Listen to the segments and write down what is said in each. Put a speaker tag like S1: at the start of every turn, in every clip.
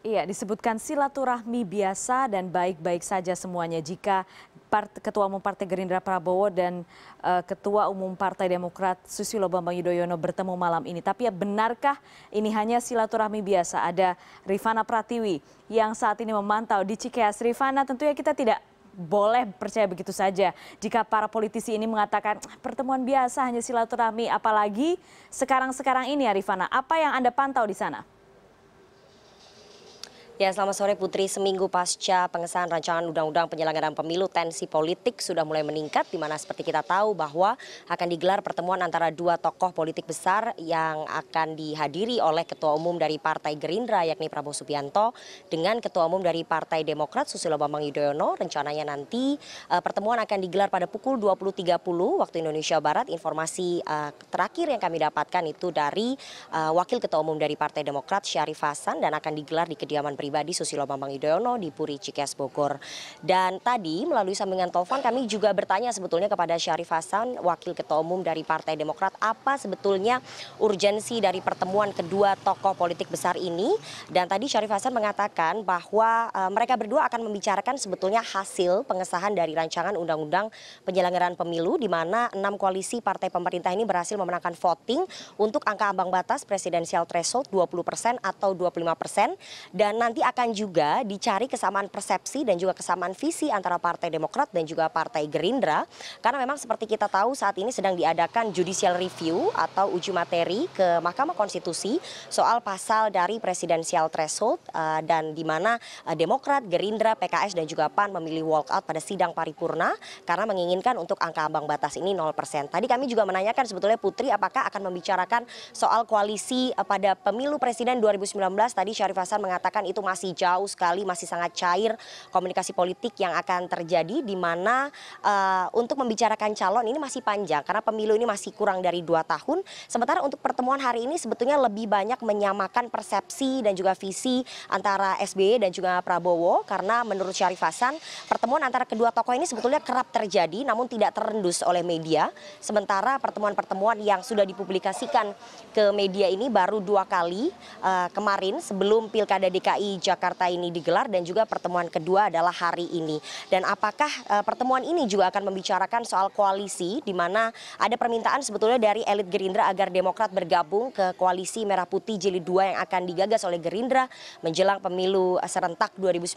S1: Iya, disebutkan silaturahmi biasa dan baik-baik saja semuanya jika part, Ketua Umum Partai Gerindra Prabowo dan uh, Ketua Umum Partai Demokrat Susilo Bambang Yudhoyono bertemu malam ini. Tapi ya benarkah ini hanya silaturahmi biasa? Ada Rifana Pratiwi yang saat ini memantau di Cikeas. Rifana tentunya kita tidak boleh percaya begitu saja jika para politisi ini mengatakan ah, pertemuan biasa hanya silaturahmi apalagi sekarang-sekarang ini ya Rifana. Apa yang Anda pantau di sana?
S2: Ya, selamat sore Putri. Seminggu pasca pengesahan rancangan undang-undang penyelenggaraan pemilu, tensi politik sudah mulai meningkat di mana seperti kita tahu bahwa akan digelar pertemuan antara dua tokoh politik besar yang akan dihadiri oleh Ketua Umum dari Partai Gerindra yakni Prabowo Subianto dengan Ketua Umum dari Partai Demokrat Susilo Bambang Yudhoyono. Rencananya nanti eh, pertemuan akan digelar pada pukul 20.30 waktu Indonesia Barat. Informasi eh, terakhir yang kami dapatkan itu dari eh, Wakil Ketua Umum dari Partai Demokrat Syarif Hasan dan akan digelar di kediaman pribadi pribadi Susilo Bambang Yudhoyono di Puri Cikes Bogor. Dan tadi melalui sambungan telepon kami juga bertanya sebetulnya kepada Syarif Hasan, Wakil Ketua Umum dari Partai Demokrat, apa sebetulnya urgensi dari pertemuan kedua tokoh politik besar ini? Dan tadi Syarif Hasan mengatakan bahwa e, mereka berdua akan membicarakan sebetulnya hasil pengesahan dari rancangan undang-undang penyelenggaraan pemilu di mana enam koalisi partai pemerintah ini berhasil memenangkan voting untuk angka ambang batas presidensial threshold 20% atau 25% dan nanti nanti akan juga dicari kesamaan persepsi dan juga kesamaan visi antara Partai Demokrat dan juga Partai Gerindra. Karena memang seperti kita tahu saat ini sedang diadakan judicial review atau uji materi ke Mahkamah Konstitusi soal pasal dari presidensial threshold uh, dan di mana uh, Demokrat, Gerindra, PKS dan juga PAN memilih walkout pada sidang paripurna karena menginginkan untuk angka ambang batas ini 0%. Tadi kami juga menanyakan sebetulnya Putri apakah akan membicarakan soal koalisi eh, pada pemilu presiden 2019 tadi Syarif Hasan mengatakan itu masih jauh sekali, masih sangat cair komunikasi politik yang akan terjadi di mana uh, untuk membicarakan calon ini masih panjang karena pemilu ini masih kurang dari dua tahun. Sementara untuk pertemuan hari ini sebetulnya lebih banyak menyamakan persepsi dan juga visi antara SBY dan juga Prabowo karena menurut Syarif Hasan pertemuan antara kedua tokoh ini sebetulnya kerap terjadi namun tidak terendus oleh media. Sementara pertemuan-pertemuan yang sudah dipublikasikan ke media ini baru dua kali uh, kemarin sebelum Pilkada DKI Jakarta ini digelar dan juga pertemuan kedua adalah hari ini. Dan apakah uh, pertemuan ini juga akan membicarakan soal koalisi di mana ada permintaan sebetulnya dari elit Gerindra agar Demokrat bergabung ke koalisi Merah Putih jilid 2 yang akan digagas oleh Gerindra menjelang pemilu serentak 2019.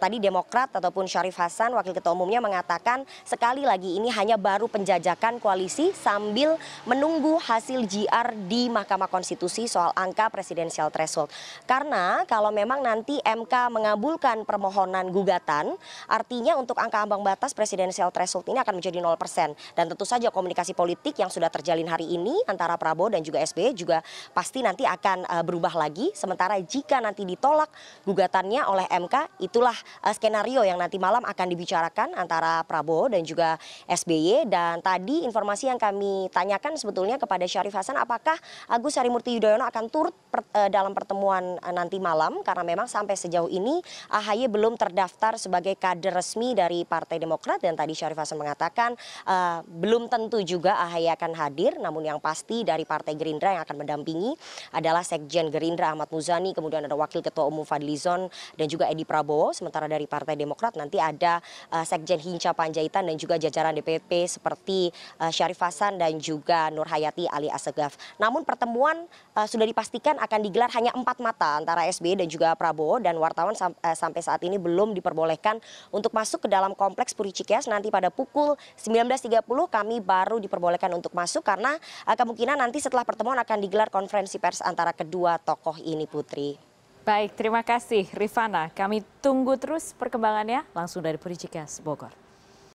S2: Tadi Demokrat ataupun Syarif Hasan wakil ketua umumnya mengatakan sekali lagi ini hanya baru penjajakan koalisi sambil menunggu hasil GR di Mahkamah Konstitusi soal angka presidensial threshold. Karena kalau memang memang nanti MK mengabulkan permohonan gugatan, artinya untuk angka ambang batas presidensial threshold ini akan menjadi 0%. Dan tentu saja komunikasi politik yang sudah terjalin hari ini antara Prabowo dan juga SBY juga pasti nanti akan uh, berubah lagi. Sementara jika nanti ditolak gugatannya oleh MK, itulah uh, skenario yang nanti malam akan dibicarakan antara Prabowo dan juga SBY. Dan tadi informasi yang kami tanyakan sebetulnya kepada Syarif Hasan, apakah Agus Harimurti Yudhoyono akan turut per, uh, dalam pertemuan uh, nanti malam? karena memang sampai sejauh ini AHY belum terdaftar sebagai kader resmi dari Partai Demokrat dan tadi Syarif Hasan mengatakan uh, belum tentu juga AHY akan hadir namun yang pasti dari Partai Gerindra yang akan mendampingi adalah Sekjen Gerindra Ahmad Muzani kemudian ada Wakil Ketua Umum Fadlizon dan juga Edi Prabowo sementara dari Partai Demokrat nanti ada uh, Sekjen Hinca Panjaitan dan juga jajaran DPP seperti uh, Syarif Hasan dan juga Nur Hayati Ali Asegaf. Namun pertemuan uh, sudah dipastikan akan digelar hanya empat mata antara SBY dan juga juga Prabowo dan wartawan sam eh, sampai saat ini belum diperbolehkan untuk masuk ke dalam kompleks Puri Cikeas nanti pada pukul 19.30 kami baru diperbolehkan untuk masuk karena eh, kemungkinan nanti setelah pertemuan akan digelar konferensi pers antara kedua tokoh ini Putri. Baik, terima kasih Rifana. Kami tunggu terus perkembangannya langsung dari Puri Cikeas, Bogor.